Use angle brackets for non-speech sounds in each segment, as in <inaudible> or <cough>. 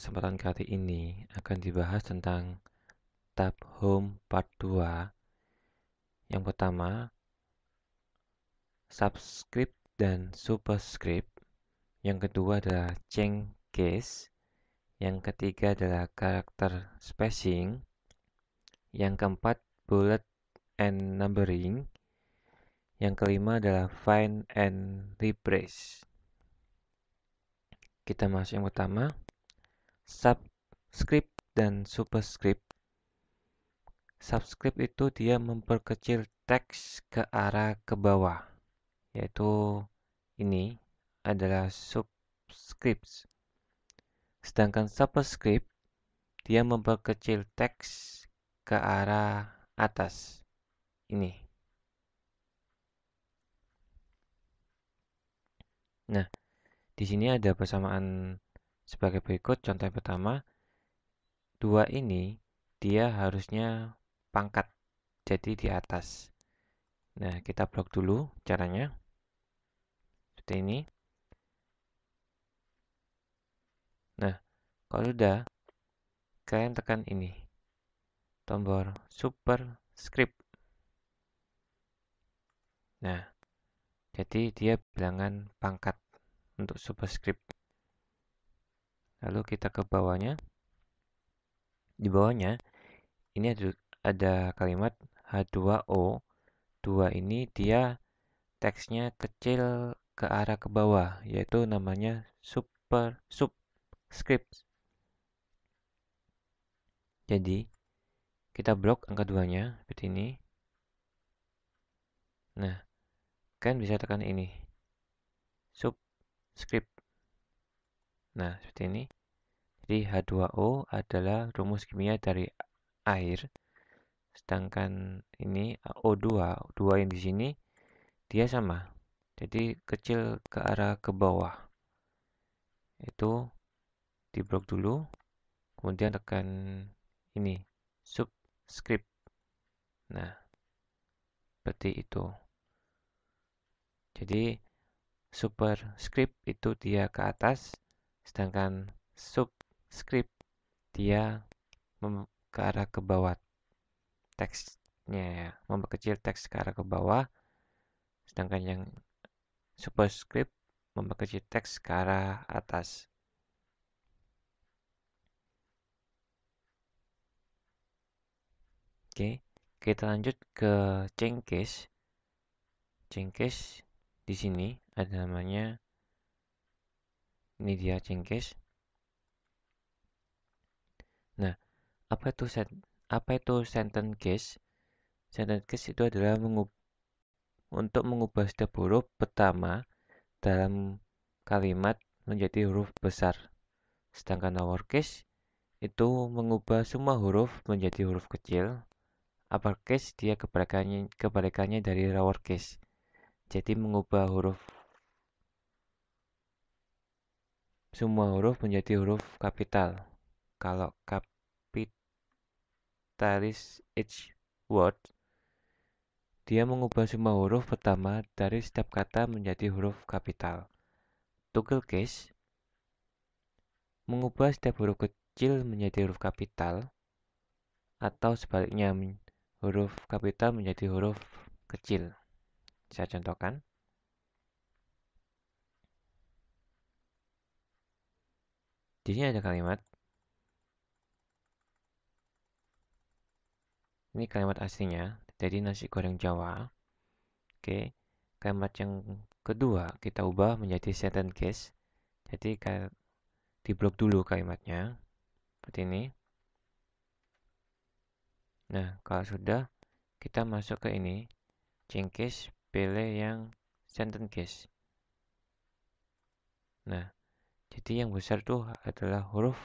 kesempatan kali ini akan dibahas tentang tab home part 2. Yang pertama, subscript dan superscript. Yang kedua adalah change case. Yang ketiga adalah karakter spacing. Yang keempat, bullet and numbering. Yang kelima adalah find and replace. Kita masuk yang pertama, subscript dan superscript. Subscript itu dia memperkecil teks ke arah ke bawah, yaitu ini adalah subscript. Sedangkan superscript dia memperkecil teks ke arah atas. Ini. Nah, di sini ada persamaan sebagai berikut contoh yang pertama, dua ini dia harusnya pangkat, jadi di atas. Nah, kita blok dulu caranya. Seperti ini. Nah, kalau sudah, kalian tekan ini. Tombol superscript. Nah, jadi dia bilangan pangkat untuk superscript lalu kita ke bawahnya di bawahnya ini ada, ada kalimat H2O 2 ini dia teksnya kecil ke arah ke bawah yaitu namanya super subscript jadi kita blok angka duanya seperti ini nah kan bisa tekan ini subscript nah seperti ini jadi H2O adalah rumus kimia dari air. Sedangkan ini O2, dua yang di sini dia sama. Jadi kecil ke arah ke bawah. Itu diblok dulu. Kemudian tekan ini subscript. Nah, seperti itu. Jadi superscript itu dia ke atas, sedangkan sub script dia ke arah ke bawah teksnya ya memperkecil teks ke arah ke bawah sedangkan yang superscript memperkecil teks ke arah atas oke kita lanjut ke cengkis cengkis di sini ada namanya ini dia cengkis apa itu sent apa itu sentence case sentence case itu adalah mengub untuk mengubah setiap huruf pertama dalam kalimat menjadi huruf besar sedangkan lowercase itu mengubah semua huruf menjadi huruf kecil case dia kebalikannya kebalikannya dari lowercase jadi mengubah huruf semua huruf menjadi huruf kapital kalau kap H. Ward. dia mengubah semua huruf pertama dari setiap kata menjadi huruf kapital. Tugel case mengubah setiap huruf kecil menjadi huruf kapital atau sebaliknya huruf kapital menjadi huruf kecil. Saya contohkan. Di sini ada kalimat Ini kalimat aslinya. Jadi nasi goreng Jawa. Oke. Kalimat yang kedua kita ubah menjadi sentence case. Jadi di blok dulu kalimatnya. Seperti ini. Nah, kalau sudah kita masuk ke ini. Change case, pilih yang sentence case. Nah, jadi yang besar tuh adalah huruf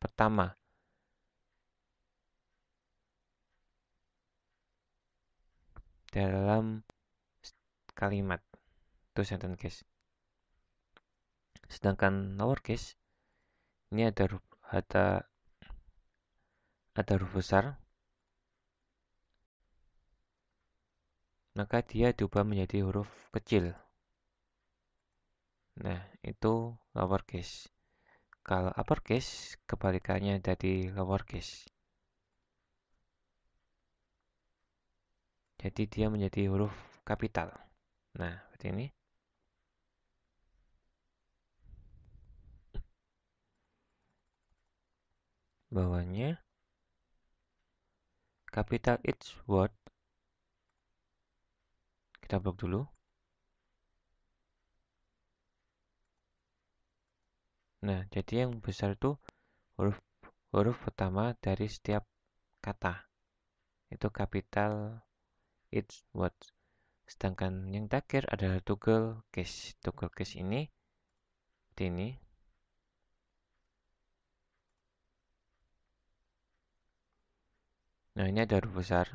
pertama. dalam kalimat itu sentence case. Sedangkan lower case ini ada huruf, ada ada huruf besar maka dia diubah menjadi huruf kecil. Nah, itu lower case. Kalau upper case kebalikannya dari case. Jadi dia menjadi huruf kapital. Nah, seperti ini. Bawahnya capital each word. Kita blok dulu. Nah, jadi yang besar itu huruf huruf pertama dari setiap kata. Itu kapital it's what sedangkan yang terakhir adalah toggle case toggle case ini ini nah ini ada huruf besar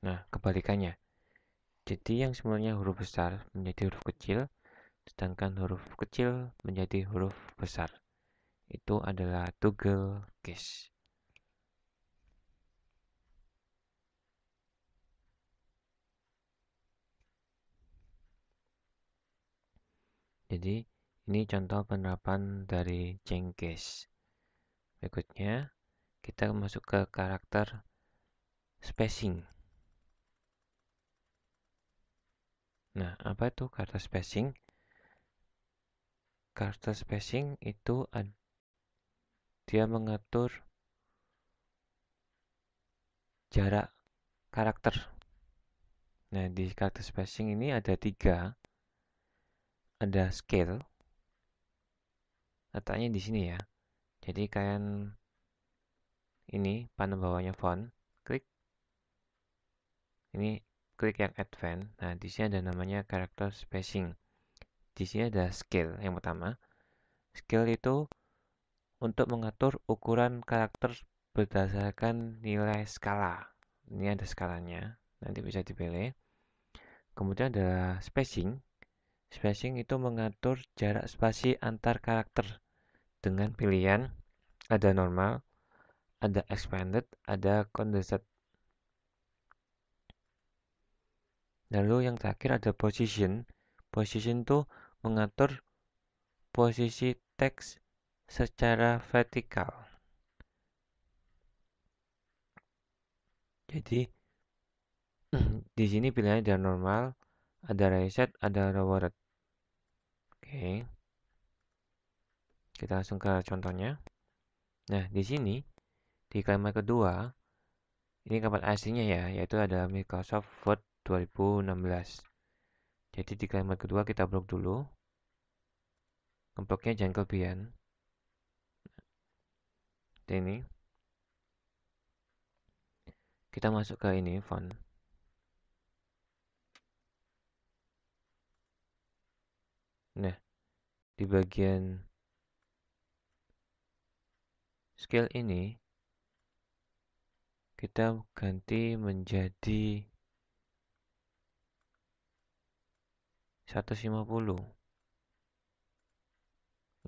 nah kebalikannya jadi yang semuanya huruf besar menjadi huruf kecil sedangkan huruf kecil menjadi huruf besar itu adalah toggle case Jadi, ini contoh penerapan dari Cengkes. Berikutnya, kita masuk ke karakter spacing. Nah, apa itu karakter spacing? Karakter spacing itu dia mengatur jarak karakter. Nah, di karakter spacing ini ada tiga ada scale letaknya di sini ya jadi kalian ini panel bawahnya font klik ini klik yang advance nah di sini ada namanya character spacing di sini ada scale yang pertama scale itu untuk mengatur ukuran karakter berdasarkan nilai skala ini ada skalanya nanti bisa dipilih kemudian ada spacing Spacing itu mengatur jarak spasi antar karakter dengan pilihan ada normal, ada expanded, ada condensed. Lalu yang terakhir ada position. Position itu mengatur posisi teks secara vertikal. Jadi <clears throat> di sini pilihannya ada normal, ada reset, ada reward. Oke. Kita langsung ke contohnya. Nah, di sini di kalimat kedua ini kalimat aslinya ya, yaitu adalah Microsoft Word 2016. Jadi di kalimat kedua kita blok dulu. Ngebloknya jangan kelebihan. Nah, ini. Kita masuk ke ini font. Nah, di bagian scale ini kita ganti menjadi 150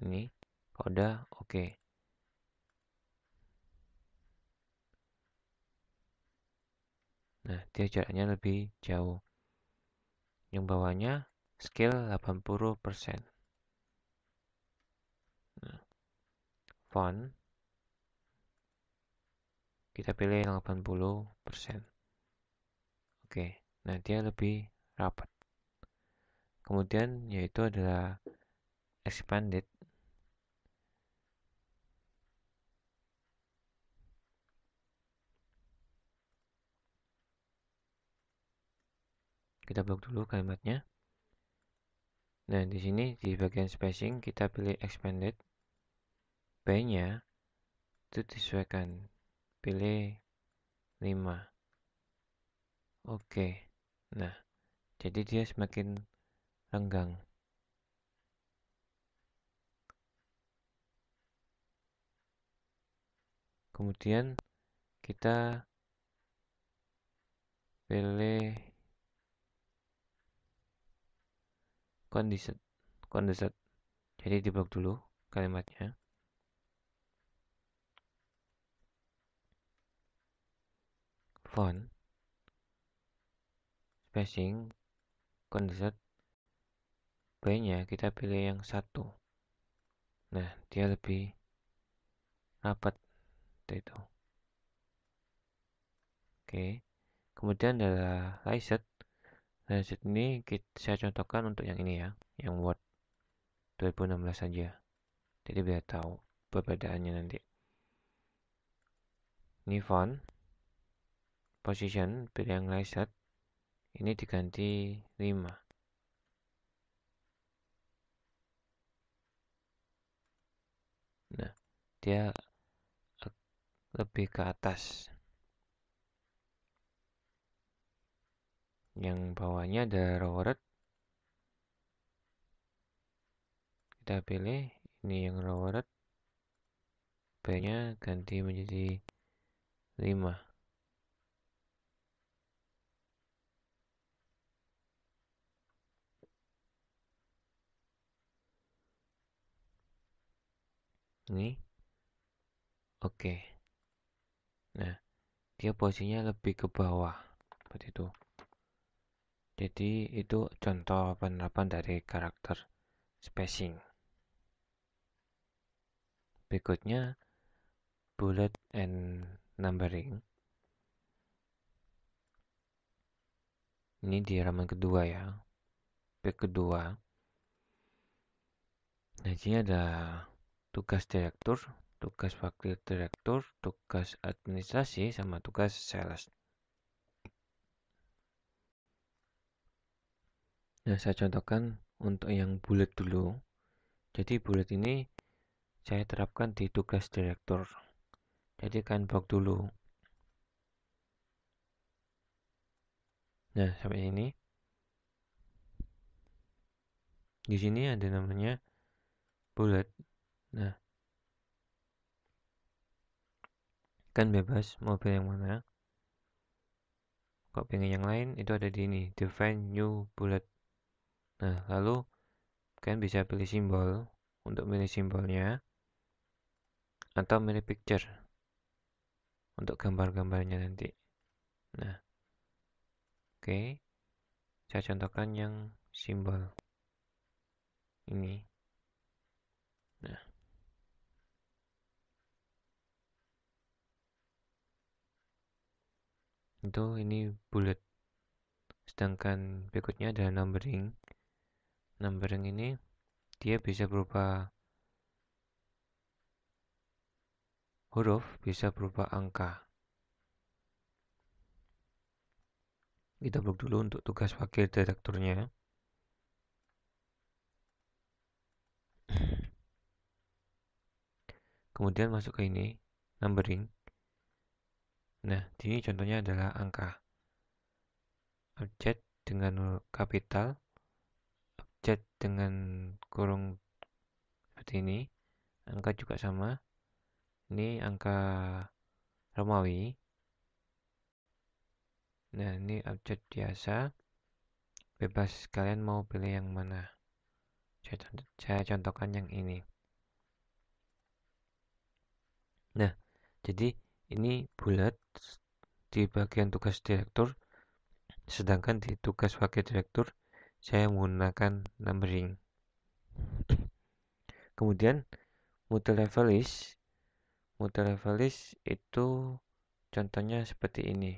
ini koda oke okay. nah dia jaraknya lebih jauh yang bawahnya skill 80%. Nah, font kita pilih yang 80%. Oke, nah dia lebih rapat. Kemudian yaitu adalah expanded kita blok dulu kalimatnya Nah, di sini di bagian spacing kita pilih expanded. p nya itu disesuaikan. Pilih 5. Oke. Nah, jadi dia semakin renggang. Kemudian kita pilih condensed condensed jadi diblok dulu kalimatnya font spacing condensed B nya kita pilih yang satu nah dia lebih rapat itu oke kemudian adalah laset Nah, ini, kita, saya contohkan untuk yang ini ya, yang Word 2016 saja. Jadi biar tahu perbedaannya nanti. Ini font, position, pilih yang laser, ini diganti 5. Nah, dia eh, lebih ke atas yang bawahnya ada row kita pilih ini yang row B nya ganti menjadi 5 ini oke nah dia posisinya lebih ke bawah seperti itu jadi itu contoh penerapan dari karakter spacing. Berikutnya bullet and numbering. Ini di halaman kedua ya. P kedua. Nah, sini ada tugas direktur, tugas wakil direktur, tugas administrasi, sama tugas sales. Nah, saya contohkan untuk yang bullet dulu. Jadi bullet ini saya terapkan di tugas direktur. Jadi kan box dulu. Nah, sampai ini. Di sini ada namanya bullet. Nah, kan bebas mobil yang mana. kok pengen yang lain itu ada di ini, define new bullet Nah, lalu kalian bisa pilih simbol untuk milih simbolnya atau milih picture untuk gambar-gambarnya nanti. Nah, oke, okay. saya contohkan yang simbol ini. Nah, itu ini bullet, sedangkan berikutnya adalah numbering numbering ini dia bisa berupa huruf, bisa berupa angka. Kita buka dulu untuk tugas wakil direkturnya. Kemudian masuk ke ini, numbering. Nah, di sini contohnya adalah angka. Objek dengan kapital Z dengan kurung seperti ini angka juga sama ini angka Romawi nah ini abjad biasa bebas kalian mau pilih yang mana saya, saya contohkan yang ini nah jadi ini bulat di bagian tugas direktur sedangkan di tugas wakil direktur saya menggunakan numbering. Kemudian multilevel list. multi-level list itu contohnya seperti ini.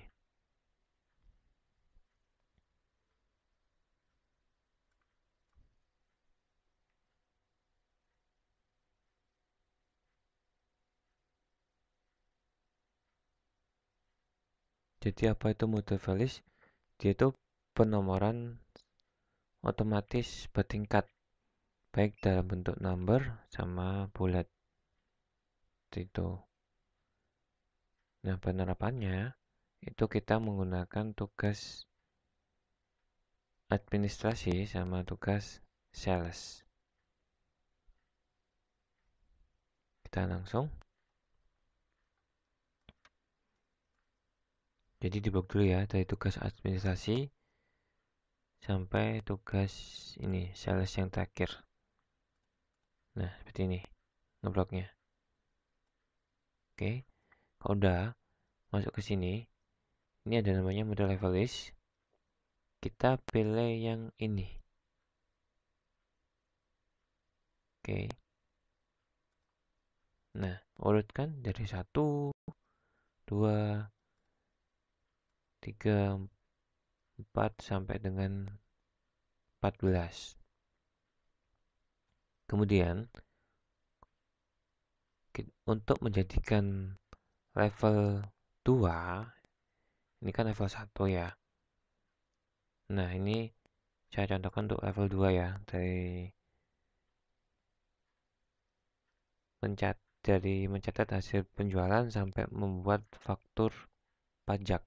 Jadi apa itu multi-level list? Dia itu penomoran otomatis bertingkat baik dalam bentuk number sama bulat itu nah penerapannya itu kita menggunakan tugas administrasi sama tugas sales kita langsung jadi di dulu ya dari tugas administrasi sampai tugas ini sales yang terakhir nah seperti ini ngebloknya oke okay. kalau udah masuk ke sini ini ada namanya model level list kita pilih yang ini oke nah urutkan dari satu, dua, tiga. 4 4 sampai dengan 14. Kemudian untuk menjadikan level 2 ini kan level 1 ya. Nah, ini saya contohkan untuk level 2 ya dari mencat dari mencatat hasil penjualan sampai membuat faktur pajak.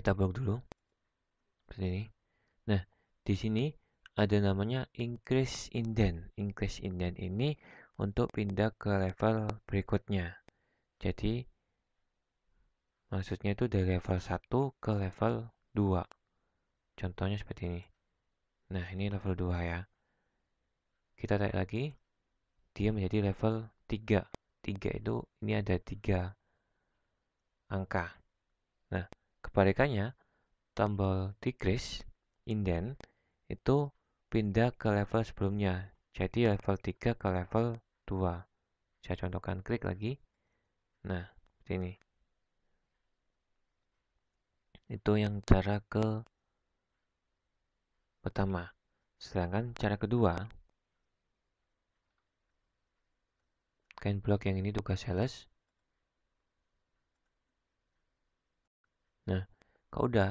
kita blok dulu seperti ini nah di sini ada namanya increase indent increase indent ini untuk pindah ke level berikutnya jadi maksudnya itu dari level 1 ke level 2 contohnya seperti ini nah ini level 2 ya kita tarik lagi dia menjadi level 3 3 itu ini ada 3 angka kebalikannya tombol decrease indent itu pindah ke level sebelumnya jadi level 3 ke level 2 saya contohkan klik lagi nah ini. itu yang cara ke pertama sedangkan cara kedua kain block yang ini tugas sales Nah, kalau udah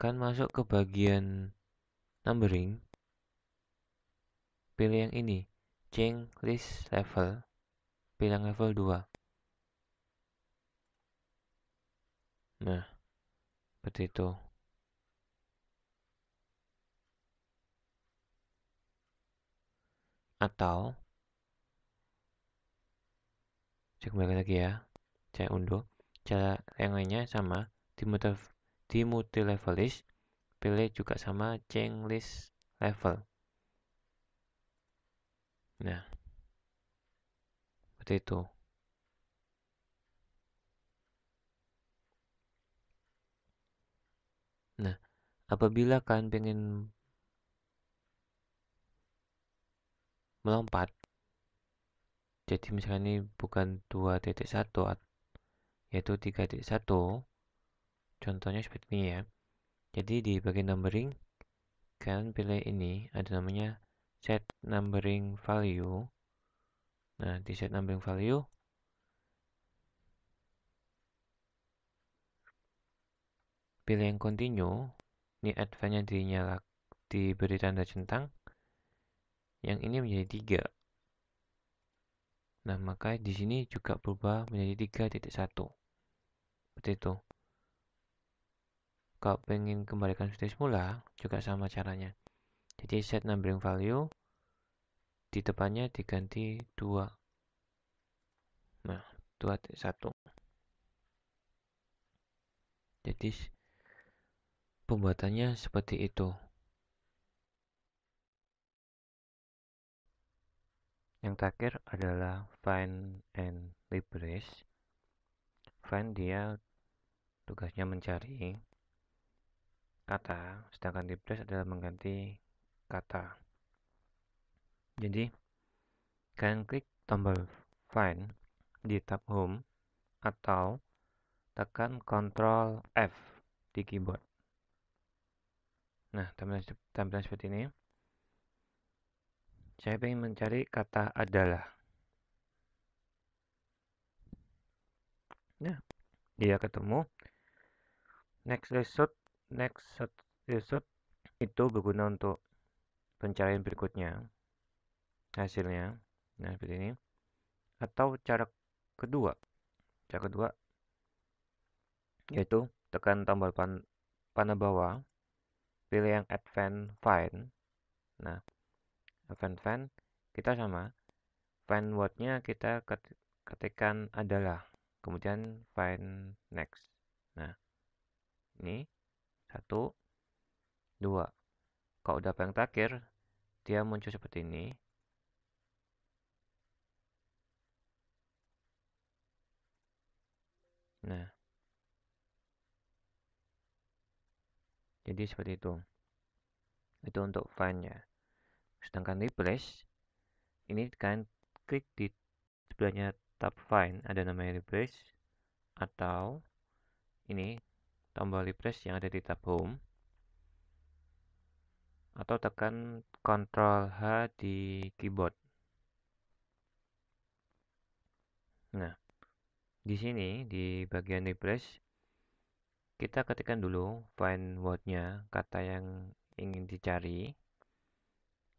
kan masuk ke bagian numbering. Pilih yang ini, change list level. Pilih yang level 2. Nah, seperti itu. Atau cek balik lagi ya, cek unduh. Cara yang lainnya sama, Levelish, pilih juga sama List level nah seperti itu nah apabila kalian pengen melompat jadi misalnya ini bukan 2.1 yaitu 3.1 Contohnya seperti ini ya. Jadi di bagian numbering, kalian pilih ini, ada namanya set numbering value. Nah, di set numbering value, pilih yang continue, ini advance-nya dinyalak, diberi tanda centang, yang ini menjadi 3. Nah, maka di sini juga berubah menjadi 3.1. Seperti itu. Kalau pengen kembalikan seperti semula, juga sama caranya. Jadi set numbering value di depannya diganti 2. Nah, 2 1. Jadi pembuatannya seperti itu. Yang terakhir adalah find and replace. Find dia tugasnya mencari, kata, sedangkan replace adalah mengganti kata. Jadi, kalian klik tombol Find di tab Home atau tekan Ctrl F di keyboard. Nah, tampilan, tampilan seperti ini. Saya ingin mencari kata adalah. Nah, dia ketemu. Next result next result itu berguna untuk pencarian berikutnya hasilnya nah seperti ini atau cara kedua cara kedua yaitu tekan tombol pan panah bawah pilih yang advanced find nah advanced find kita sama find wordnya kita ketikkan adalah kemudian find next nah ini satu, dua. Kalau udah yang terakhir, dia muncul seperti ini. Nah. Jadi seperti itu. Itu untuk find-nya. Sedangkan replace, ini kan klik di sebelahnya tab find, ada namanya replace, atau ini tombol refresh yang ada di tab home atau tekan Ctrl H di keyboard. Nah, di sini di bagian refresh kita ketikkan dulu find word-nya, kata yang ingin dicari.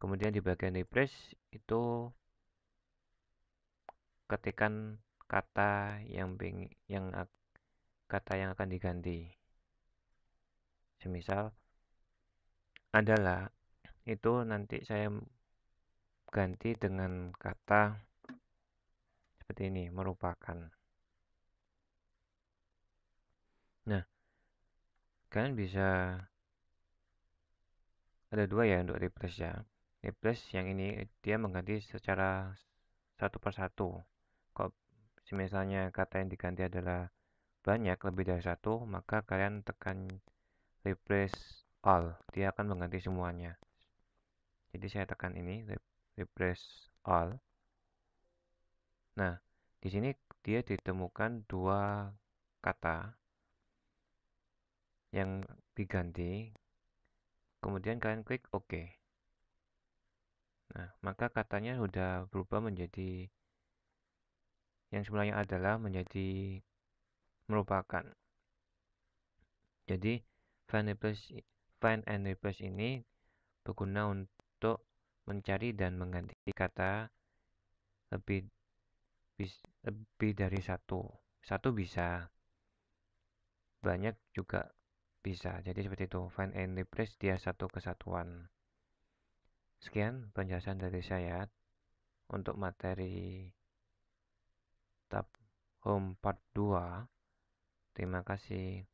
Kemudian di bagian refresh itu ketikkan kata yang yang kata yang akan diganti semisal adalah itu nanti saya ganti dengan kata seperti ini merupakan nah kalian bisa ada dua ya untuk replace ya replace yang ini dia mengganti secara satu persatu kok misalnya kata yang diganti adalah banyak lebih dari satu maka kalian tekan replace all dia akan mengganti semuanya jadi saya tekan ini replace all nah di sini dia ditemukan dua kata yang diganti kemudian kalian klik OK nah maka katanya sudah berubah menjadi yang sebenarnya adalah menjadi merupakan jadi Find, replace, find and replace ini berguna untuk mencari dan mengganti kata lebih lebih dari satu. Satu bisa, banyak juga bisa. Jadi seperti itu, find and replace dia satu kesatuan. Sekian penjelasan dari saya untuk materi tab home part 2. Terima kasih.